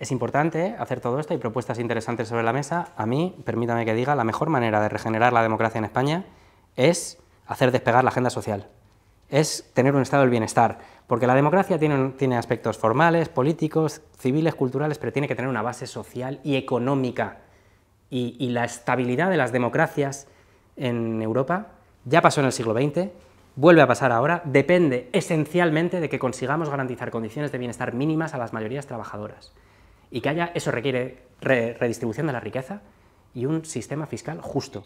Es importante hacer todo esto, y propuestas interesantes sobre la mesa. A mí, permítame que diga, la mejor manera de regenerar la democracia en España es hacer despegar la agenda social, es tener un estado del bienestar, porque la democracia tiene, aspectos formales, políticos, civiles, culturales, pero tiene que tener una base social y económica. y la estabilidad de las democracias en Europa ya pasó en el siglo XX, vuelve a pasar ahora, depende esencialmente de que consigamos garantizar condiciones de bienestar mínimas a las mayorías trabajadoras y que haya, eso requiere redistribución de la riqueza y un sistema fiscal justo.